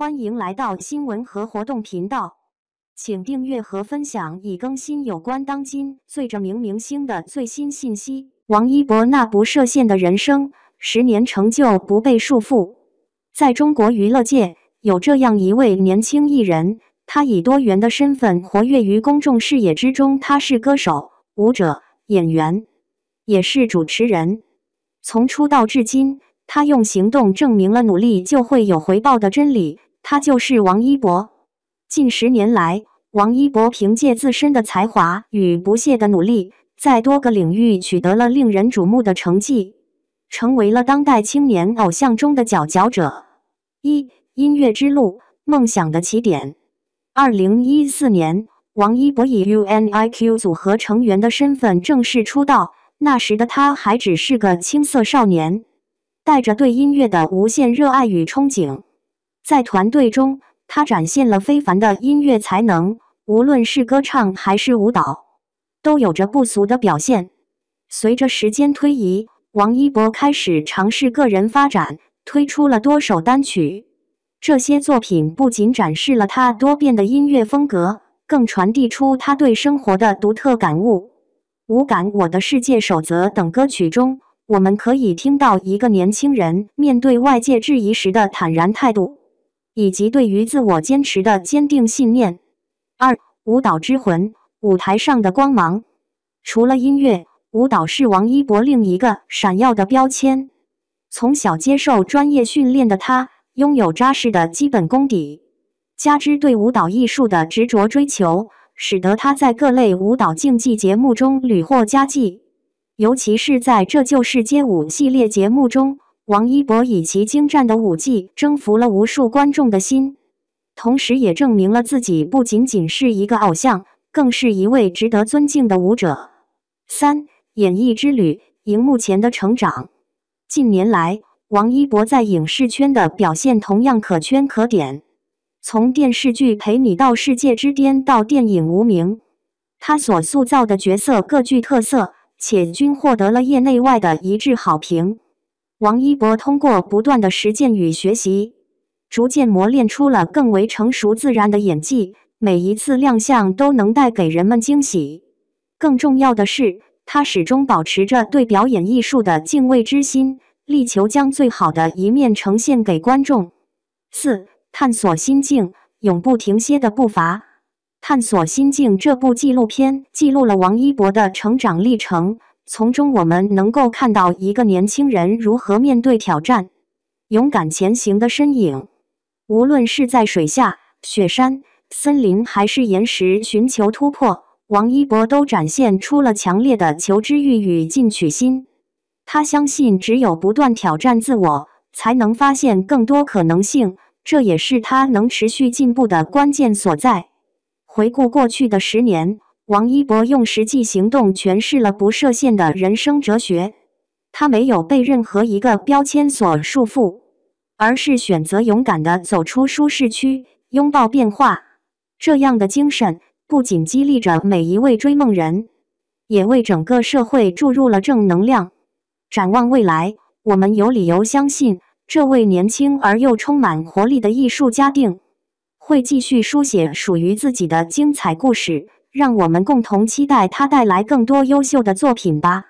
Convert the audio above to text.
欢迎来到新闻和活动频道，请订阅和分享已更新有关当今最着名明星的最新信息。王一博那不设限的人生，十年成就不被束缚。在中国娱乐界有这样一位年轻艺人，他以多元的身份活跃于公众视野之中。他是歌手、舞者、演员，也是主持人。从出道至今，他用行动证明了努力就会有回报的真理。他就是王一博。近十年来，王一博凭借自身的才华与不懈的努力，在多个领域取得了令人瞩目的成绩，成为了当代青年偶像中的佼佼者。一、音乐之路，梦想的起点。二零一四年，王一博以 UNIQ 组合成员的身份正式出道，那时的他还只是个青涩少年，带着对音乐的无限热爱与憧憬。在团队中，他展现了非凡的音乐才能，无论是歌唱还是舞蹈，都有着不俗的表现。随着时间推移，王一博开始尝试个人发展，推出了多首单曲。这些作品不仅展示了他多变的音乐风格，更传递出他对生活的独特感悟。《无感》《我的世界守则》等歌曲中，我们可以听到一个年轻人面对外界质疑时的坦然态度。以及对于自我坚持的坚定信念。二、舞蹈之魂，舞台上的光芒。除了音乐，舞蹈是王一博另一个闪耀的标签。从小接受专业训练的他，拥有扎实的基本功底，加之对舞蹈艺术的执着追求，使得他在各类舞蹈竞技节目中屡获佳绩，尤其是在《这就是街舞》系列节目中。王一博以其精湛的舞技征服了无数观众的心，同时也证明了自己不仅仅是一个偶像，更是一位值得尊敬的舞者。三、演艺之旅，荧幕前的成长。近年来，王一博在影视圈的表现同样可圈可点。从电视剧《陪你到世界之巅》到电影《无名》，他所塑造的角色各具特色，且均获得了业内外的一致好评。王一博通过不断的实践与学习，逐渐磨练出了更为成熟自然的演技。每一次亮相都能带给人们惊喜。更重要的是，他始终保持着对表演艺术的敬畏之心，力求将最好的一面呈现给观众。四、探索心境，永不停歇的步伐。《探索心境》这部纪录片记录了王一博的成长历程。从中，我们能够看到一个年轻人如何面对挑战、勇敢前行的身影。无论是在水下、雪山、森林，还是岩石，寻求突破，王一博都展现出了强烈的求知欲与进取心。他相信，只有不断挑战自我，才能发现更多可能性。这也是他能持续进步的关键所在。回顾过去的十年。王一博用实际行动诠释了不设限的人生哲学。他没有被任何一个标签所束缚，而是选择勇敢地走出舒适区，拥抱变化。这样的精神不仅激励着每一位追梦人，也为整个社会注入了正能量。展望未来，我们有理由相信，这位年轻而又充满活力的艺术家定会继续书写属于自己的精彩故事。让我们共同期待他带来更多优秀的作品吧。